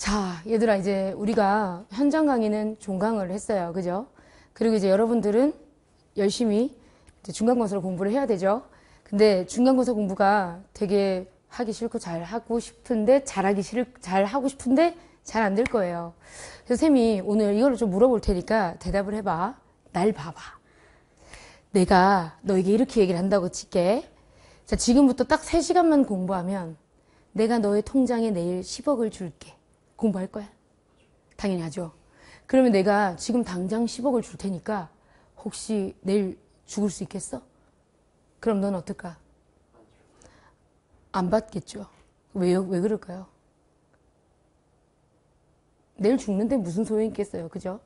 자, 얘들아, 이제 우리가 현장 강의는 종강을 했어요. 그죠? 그리고 이제 여러분들은 열심히 중간고사로 공부를 해야 되죠. 근데 중간고사 공부가 되게 하기 싫고 잘 하고 싶은데 잘하기 싫을 잘 하고 싶은데 잘 안 될 거예요. 그래서 쌤이 오늘 이걸 좀 물어볼 테니까 대답을 해봐. 날 봐봐. 내가 너에게 이렇게 얘기를 한다고 칠게. 자 지금부터 딱 3시간만 공부하면 내가 너의 통장에 내일 10억을 줄게. 공부할 거야? 당연히 하죠. 그러면 내가 지금 당장 10억을 줄 테니까 혹시 내일 죽을 수 있겠어? 그럼 넌 어떨까? 안 받겠죠. 왜 왜 그럴까요? 내일 죽는데 무슨 소용이 있겠어요. 그죠?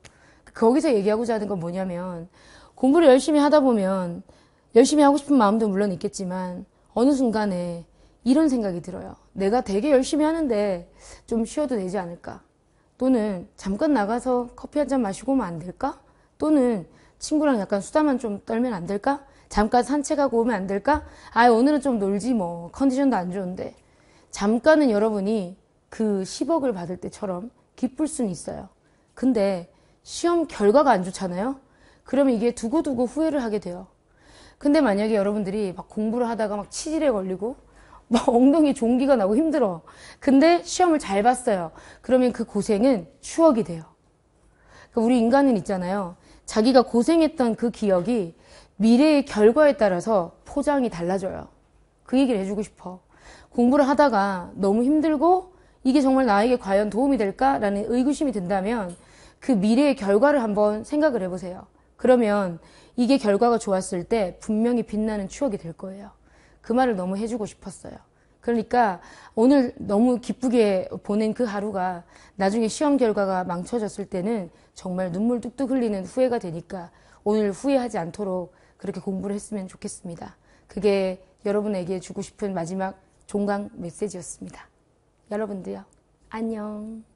거기서 얘기하고자 하는 건 뭐냐면 공부를 열심히 하다 보면 열심히 하고 싶은 마음도 물론 있겠지만 어느 순간에 이런 생각이 들어요. 내가 되게 열심히 하는데 좀 쉬어도 되지 않을까? 또는 잠깐 나가서 커피 한 잔 마시고 오면 안 될까? 또는 친구랑 약간 수다만 좀 떨면 안 될까? 잠깐 산책하고 오면 안 될까? 아, 오늘은 좀 놀지 뭐. 컨디션도 안 좋은데. 잠깐은 여러분이 그 10억을 받을 때처럼 기쁠 수는 있어요. 근데 시험 결과가 안 좋잖아요? 그러면 이게 두고두고 후회를 하게 돼요. 근데 만약에 여러분들이 막 공부를 하다가 막 치질에 걸리고 막 뭐 엉덩이 종기가 나고 힘들어. 근데 시험을 잘 봤어요. 그러면 그 고생은 추억이 돼요. 그러니까 우리 인간은 있잖아요. 자기가 고생했던 그 기억이 미래의 결과에 따라서 포장이 달라져요. 그 얘기를 해주고 싶어. 공부를 하다가 너무 힘들고 이게 정말 나에게 과연 도움이 될까라는 의구심이 든다면 그 미래의 결과를 한번 생각을 해보세요. 그러면 이게 결과가 좋았을 때 분명히 빛나는 추억이 될 거예요. 그 말을 너무 해주고 싶었어요. 그러니까 오늘 너무 기쁘게 보낸 그 하루가 나중에 시험 결과가 망쳐졌을 때는 정말 눈물 뚝뚝 흘리는 후회가 되니까 오늘 후회하지 않도록 그렇게 공부를 했으면 좋겠습니다. 그게 여러분에게 주고 싶은 마지막 종강 메시지였습니다. 여러분도요. 안녕.